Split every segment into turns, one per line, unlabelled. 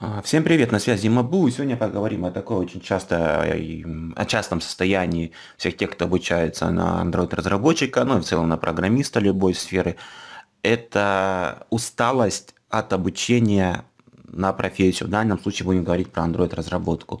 А, всем привет, на связи Мабу, и сегодня поговорим о такой очень часто, э, о частом состоянии всех тех, кто обучается на Android-разработчика, ну и в целом на программиста любой сферы. Это усталость от обучения на профессию, в данном случае будем говорить про Android-разработку.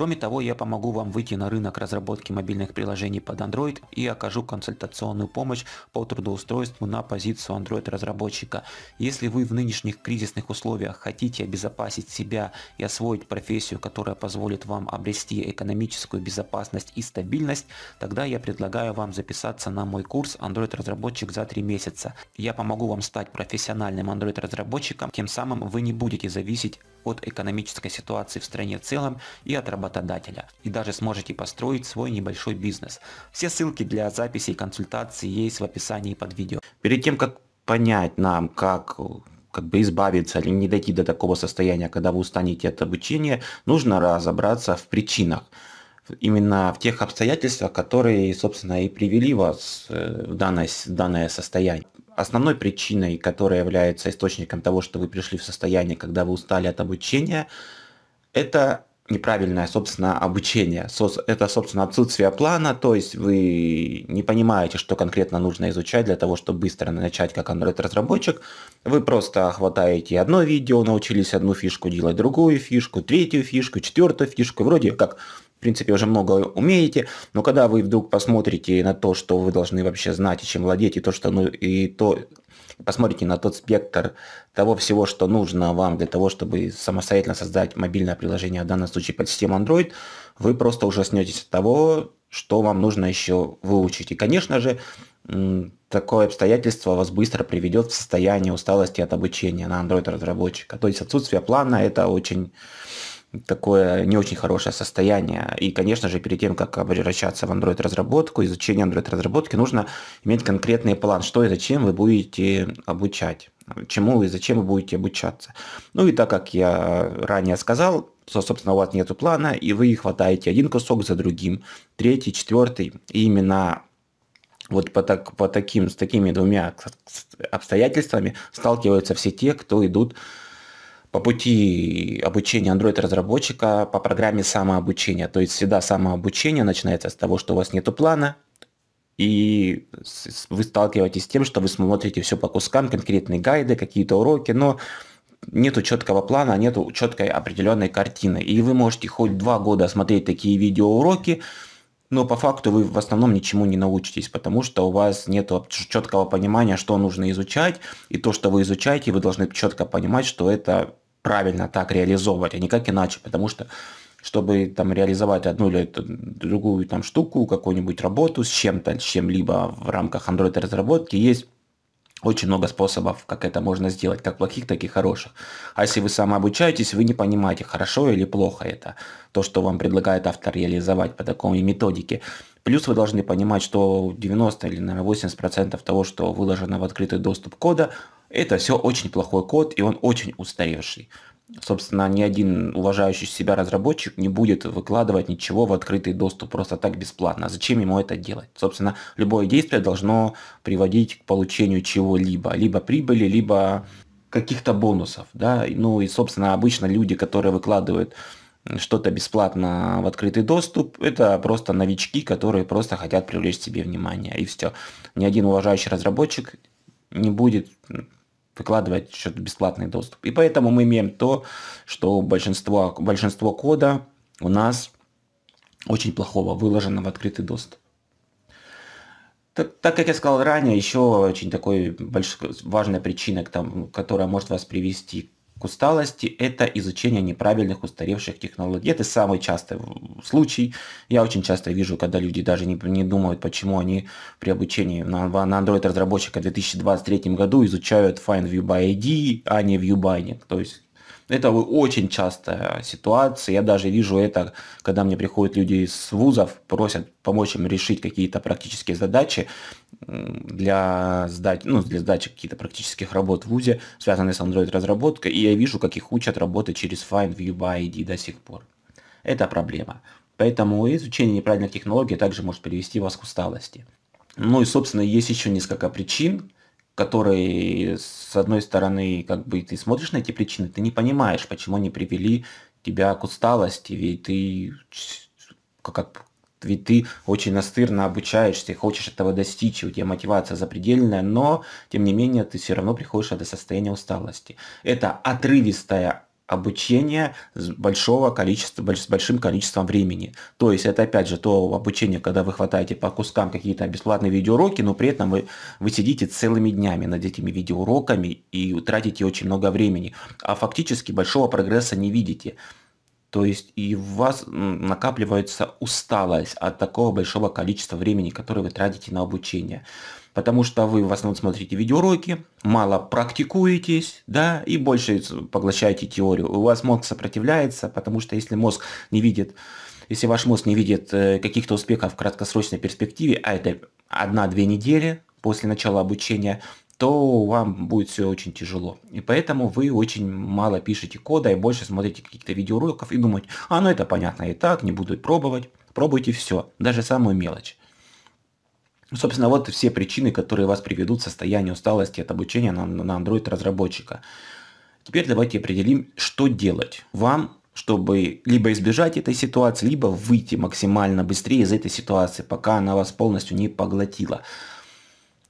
Кроме того, я помогу вам выйти на рынок разработки мобильных приложений под Android и окажу консультационную помощь по трудоустройству на позицию Android разработчика. Если вы в нынешних кризисных условиях хотите обезопасить себя и освоить профессию, которая позволит вам обрести экономическую безопасность и стабильность, тогда я предлагаю вам записаться на мой курс Android разработчик за 3 месяца. Я помогу вам стать профессиональным Android разработчиком, тем самым вы не будете зависеть от экономической ситуации в стране в целом и от работодателя работодателя и даже сможете построить свой небольшой бизнес. Все ссылки для записи и консультации есть в описании под видео. Перед тем, как понять нам, как как бы избавиться или не дойти до такого состояния, когда вы устанете от обучения, нужно разобраться в причинах. Именно в тех обстоятельствах, которые, собственно, и привели вас э, в данное, в данное состояние. Основной причиной, которая является источником того, что вы пришли в состояние, когда вы устали от обучения, это неправильное, собственно, обучение. Это, собственно, отсутствие плана, то есть вы не понимаете, что конкретно нужно изучать для того, чтобы быстро начать как Android-разработчик. Вы просто хватаете одно видео, научились одну фишку делать, другую фишку, третью фишку, четвертую фишку. Вроде как в принципе, уже много умеете, но когда вы вдруг посмотрите на то, что вы должны вообще знать и чем владеть, и то, что, ну, и то, посмотрите на тот спектр того всего, что нужно вам для того, чтобы самостоятельно создать мобильное приложение, в данном случае под систему Android, вы просто ужаснетесь от того, что вам нужно еще выучить. И, конечно же, такое обстоятельство вас быстро приведет в состояние усталости от обучения на Android-разработчика. То есть отсутствие плана – это очень такое не очень хорошее состояние. И, конечно же, перед тем, как превращаться в Android-разработку, изучение Android-разработки, нужно иметь конкретный план, что и зачем вы будете обучать, чему и зачем вы будете обучаться. Ну и так как я ранее сказал, то, собственно, у вас нет плана, и вы хватаете один кусок за другим, третий, четвертый, и именно вот по, так, по таким, с такими двумя обстоятельствами сталкиваются все те, кто идут по пути обучения Android-разработчика по программе самообучения. То есть всегда самообучение начинается с того, что у вас нет плана, и вы сталкиваетесь с тем, что вы смотрите все по кускам, конкретные гайды, какие-то уроки, но нету четкого плана, нету четкой определенной картины. И вы можете хоть два года смотреть такие видеоуроки, но по факту вы в основном ничему не научитесь, потому что у вас нет четкого понимания, что нужно изучать, и то, что вы изучаете, вы должны четко понимать, что это правильно так реализовывать, а не как иначе, потому что чтобы там реализовать одну или другую там штуку, какую-нибудь работу с чем-то, с чем-либо в рамках Android разработки есть очень много способов, как это можно сделать, как плохих, так и хороших. А если вы самообучаетесь, вы не понимаете, хорошо или плохо это, то, что вам предлагает автор реализовать по такой методике. Плюс вы должны понимать, что 90 или, наверное, 80% того, что выложено в открытый доступ кода, это все очень плохой код, и он очень устаревший. Собственно, ни один уважающий себя разработчик не будет выкладывать ничего в открытый доступ просто так бесплатно. Зачем ему это делать? Собственно, любое действие должно приводить к получению чего-либо, либо прибыли, либо каких-то бонусов. Да? Ну и, собственно, обычно люди, которые выкладывают что-то бесплатно в открытый доступ, это просто новички, которые просто хотят привлечь себе внимание, и все. Ни один уважающий разработчик не будет выкладывать что-то бесплатный доступ. И поэтому мы имеем то, что большинство, большинство кода у нас очень плохого выложено в открытый доступ. Так, так как я сказал ранее, еще очень такой большой, важная причина, к тому, которая может вас привести к усталости – это изучение неправильных устаревших технологий. Это самый частый случай. Я очень часто вижу, когда люди даже не, не думают, почему они при обучении на, на Android-разработчика в 2023 году изучают Find View by ID, а не View Binding. То есть это очень частая ситуация. Я даже вижу это, когда мне приходят люди из вузов, просят помочь им решить какие-то практические задачи для, сдач, ну, для сдачи каких-то практических работ в ВУЗе, связанные с Android-разработкой, и я вижу, как их учат работать через Find в id до сих пор. Это проблема. Поэтому изучение неправильной технологии также может привести вас к усталости. Ну и, собственно, есть еще несколько причин, которые, с одной стороны, как бы ты смотришь на эти причины, ты не понимаешь, почему они привели тебя к усталости, ведь ты как, ведь ты очень настырно обучаешься, хочешь этого достичь, у тебя мотивация запредельная, но, тем не менее, ты все равно приходишь до состояния усталости. Это отрывистое обучение с большого количества, с большим количеством времени. То есть это опять же то обучение, когда вы хватаете по кускам какие-то бесплатные видеоуроки, но при этом вы, вы сидите целыми днями над этими видеоуроками и тратите очень много времени, а фактически большого прогресса не видите. То есть и у вас накапливается усталость от такого большого количества времени, которое вы тратите на обучение. Потому что вы в основном смотрите видеоуроки, мало практикуетесь, да, и больше поглощаете теорию. У вас мозг сопротивляется, потому что если мозг не видит если ваш мозг не видит э, каких-то успехов в краткосрочной перспективе, а это 1-2 недели после начала обучения, то вам будет все очень тяжело. И поэтому вы очень мало пишете кода и больше смотрите каких-то видеоуроков и думаете, а ну это понятно и так, не буду пробовать. Пробуйте все, даже самую мелочь. Собственно, вот все причины, которые вас приведут в состояние усталости от обучения на, на Android-разработчика. Теперь давайте определим, что делать вам, чтобы либо избежать этой ситуации, либо выйти максимально быстрее из этой ситуации, пока она вас полностью не поглотила.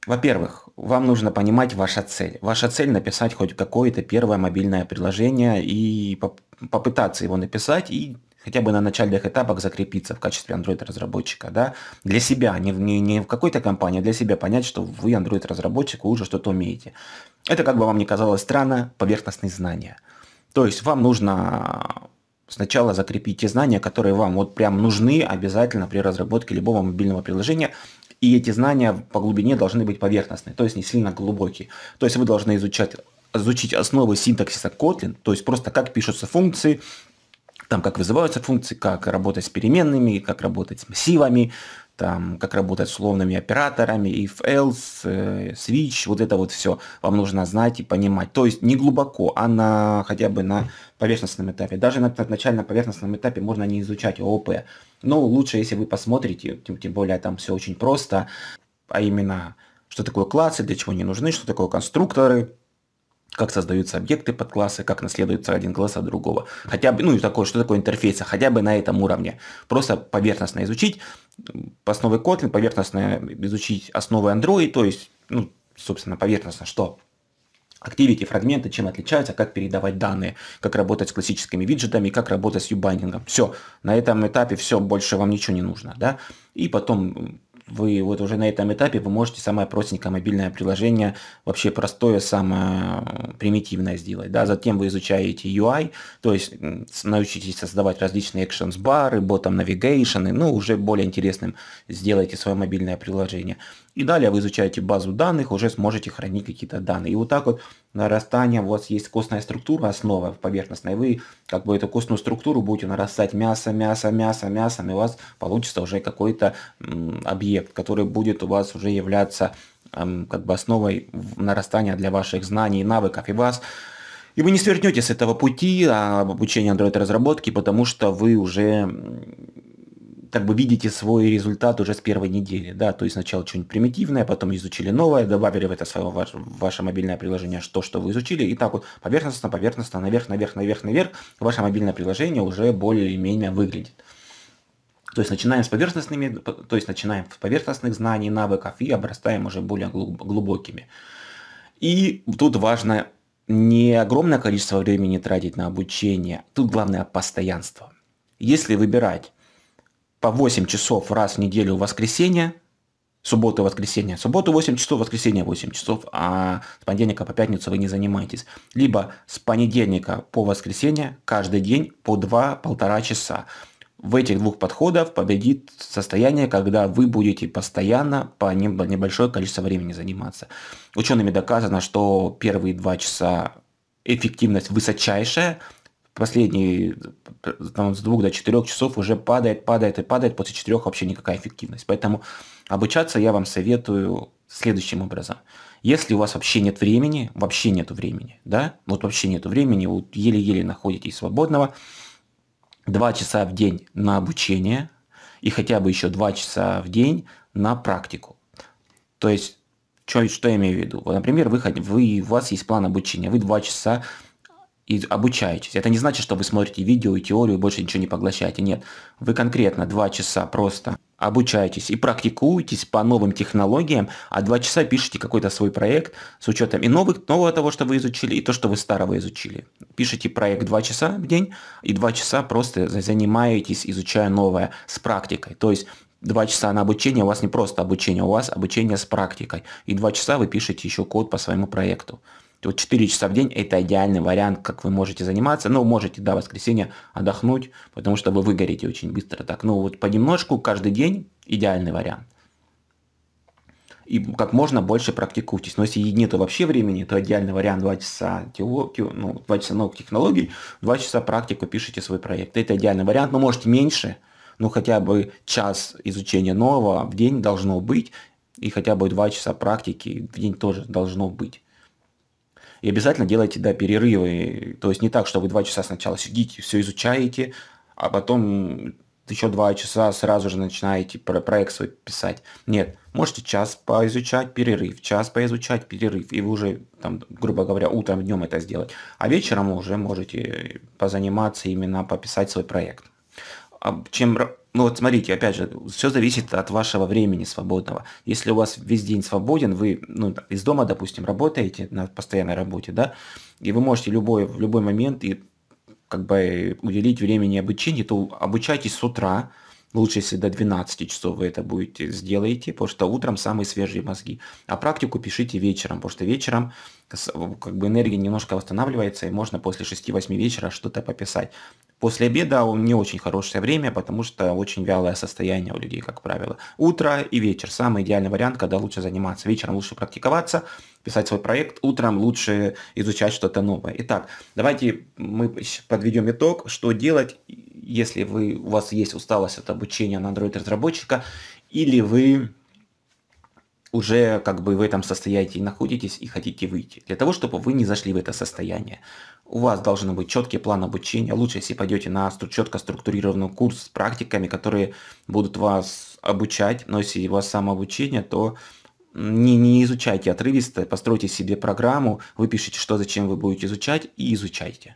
Во-первых, вам нужно понимать ваша цель. Ваша цель написать хоть какое-то первое мобильное приложение и поп- попытаться его написать и хотя бы на начальных этапах закрепиться в качестве Android-разработчика, да, для себя, не, не, не в какой-то компании, а для себя понять, что вы Android-разработчик, уже что-то умеете. Это, как бы вам ни казалось странно, поверхностные знания. То есть вам нужно сначала закрепить те знания, которые вам вот прям нужны обязательно при разработке любого мобильного приложения, и эти знания по глубине должны быть поверхностные, то есть не сильно глубокие. То есть вы должны изучать, изучить основы синтаксиса Kotlin, то есть просто как пишутся функции, там как вызываются функции, как работать с переменными, как работать с массивами, там, как работать с условными операторами, if else, э, switch, вот это вот все вам нужно знать и понимать. То есть не глубоко, а на, хотя бы на поверхностном этапе. Даже на, на начальном поверхностном этапе можно не изучать ООП. Но лучше, если вы посмотрите, тем, тем более там все очень просто, а именно, что такое классы, для чего они нужны, что такое конструкторы, как создаются объекты под классы, как наследуется один класс от другого. Хотя бы, ну и такое, что такое интерфейс, а хотя бы на этом уровне. Просто поверхностно изучить основы Kotlin, поверхностно изучить основы Android, то есть, ну, собственно, поверхностно, что Activity, фрагменты, чем отличаются, как передавать данные, как работать с классическими виджетами, как работать с юбайнингом. Все, на этом этапе все, больше вам ничего не нужно. Да? И потом вы вот уже на этом этапе вы можете самое простенькое мобильное приложение, вообще простое, самое э, примитивное сделать. Да? Затем вы изучаете UI, то есть научитесь создавать различные actions-бары, ботом навигейшены, ну, уже более интересным сделайте свое мобильное приложение. И далее вы изучаете базу данных, уже сможете хранить какие-то данные. И вот так вот нарастание, у вас есть костная структура, основа поверхностная, вы как бы эту костную структуру будете нарастать мясо, мясо, мясо, мясо, и у вас получится уже какой-то объект, который будет у вас уже являться как бы основой нарастания для ваших знаний и навыков. И вас и вы не свернете с этого пути а, обучения Android-разработки, потому что вы уже как бы видите свой результат уже с первой недели, да, то есть сначала что-нибудь примитивное, потом изучили новое, добавили в это свое, ваше, ваше мобильное приложение то, что вы изучили, и так вот поверхностно, поверхностно, наверх, наверх, наверх, наверх, ваше мобильное приложение уже более-менее выглядит. То есть начинаем с поверхностными, то есть начинаем с поверхностных знаний, навыков и обрастаем уже более глубокими. И тут важно не огромное количество времени тратить на обучение, тут главное постоянство. Если выбирать по 8 часов раз в неделю в воскресенье, субботу и воскресенье. Субботу 8 часов, воскресенье 8 часов, а с понедельника по пятницу вы не занимаетесь. Либо с понедельника по воскресенье каждый день по 2-1,5 часа. В этих двух подходах победит состояние, когда вы будете постоянно по небольшое количество времени заниматься. Учеными доказано, что первые два часа эффективность высочайшая – последние там, с двух до четырех часов уже падает, падает и падает, после четырех вообще никакая эффективность. Поэтому обучаться я вам советую следующим образом. Если у вас вообще нет времени, вообще нет времени, да, вот вообще нет времени, вы еле-еле находитесь свободного, два часа в день на обучение и хотя бы еще два часа в день на практику. То есть, что, что я имею в виду? Например, вы, вы, у вас есть план обучения, вы два часа и обучаетесь. Это не значит, что вы смотрите видео и теорию, и больше ничего не поглощаете. Нет, вы конкретно два часа просто обучаетесь и практикуетесь по новым технологиям, а два часа пишете какой-то свой проект с учетом и новых, нового того, что вы изучили, и то, что вы старого изучили. Пишите проект два часа в день, и два часа просто занимаетесь, изучая новое с практикой. То есть два часа на обучение, у вас не просто обучение, у вас обучение с практикой. И два часа вы пишете еще код по своему проекту. Вот 4 часа в день – это идеальный вариант, как вы можете заниматься. Ну, можете, да, воскресенья отдохнуть, потому что вы выгорите очень быстро. Так, ну вот понемножку, каждый день – идеальный вариант. И как можно больше практикуйтесь. Но если нету вообще времени, то идеальный вариант 2 часа, тео, ну, 2 часа новых технологий, 2 часа практику, пишите свой проект. Это идеальный вариант, но ну, можете меньше, Но хотя бы час изучения нового в день должно быть, и хотя бы 2 часа практики в день тоже должно быть. И обязательно делайте, да, перерывы. То есть не так, что вы два часа сначала сидите, все изучаете, а потом еще два часа сразу же начинаете про проект свой писать. Нет, можете час поизучать, перерыв, час поизучать, перерыв, и вы уже, там, грубо говоря, утром, днем это сделать. А вечером уже можете позаниматься именно, пописать свой проект. А чем ну вот смотрите, опять же, все зависит от вашего времени свободного. Если у вас весь день свободен, вы ну, из дома, допустим, работаете на постоянной работе, да, и вы можете любой, в любой момент и как бы уделить времени обучению, то обучайтесь с утра, лучше если до 12 часов вы это будете сделаете, потому что утром самые свежие мозги. А практику пишите вечером, потому что вечером как бы энергия немножко восстанавливается, и можно после 6-8 вечера что-то пописать. После обеда не очень хорошее время, потому что очень вялое состояние у людей, как правило. Утро и вечер – самый идеальный вариант, когда лучше заниматься. Вечером лучше практиковаться, писать свой проект, утром лучше изучать что-то новое. Итак, давайте мы подведем итог, что делать, если вы, у вас есть усталость от обучения на Android-разработчика, или вы уже как бы в этом состоянии находитесь и хотите выйти. Для того, чтобы вы не зашли в это состояние. У вас должен быть четкий план обучения. Лучше, если пойдете на четко структурированный курс с практиками, которые будут вас обучать. Но если у вас самообучение, то не, не изучайте отрывисто, постройте себе программу, выпишите, что зачем вы будете изучать и изучайте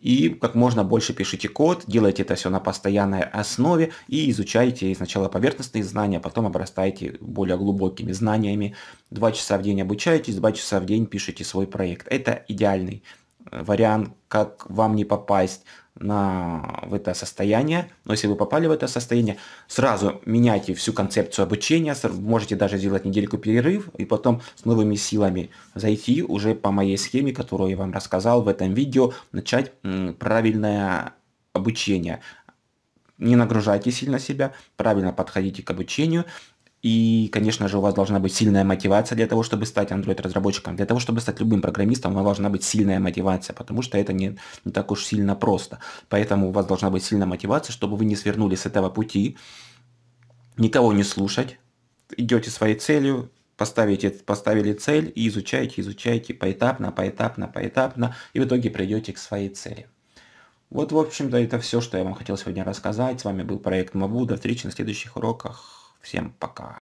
и как можно больше пишите код, делайте это все на постоянной основе и изучайте сначала поверхностные знания, а потом обрастайте более глубокими знаниями. Два часа в день обучаетесь, два часа в день пишите свой проект. Это идеальный вариант, как вам не попасть на, в это состояние. Но если вы попали в это состояние, сразу меняйте всю концепцию обучения, можете даже сделать недельку перерыв и потом с новыми силами зайти уже по моей схеме, которую я вам рассказал в этом видео, начать правильное обучение. Не нагружайте сильно себя, правильно подходите к обучению, и, конечно же, у вас должна быть сильная мотивация для того, чтобы стать Android-разработчиком. Для того, чтобы стать любым программистом, у вас должна быть сильная мотивация, потому что это не, не так уж сильно просто. Поэтому у вас должна быть сильная мотивация, чтобы вы не свернули с этого пути, никого не слушать, идете своей целью, поставите, поставили цель и изучаете, изучаете поэтапно, поэтапно, поэтапно, и в итоге придете к своей цели. Вот, в общем-то, это все, что я вам хотел сегодня рассказать. С вами был проект Мабуда. Встречи на следующих уроках. Всем пока.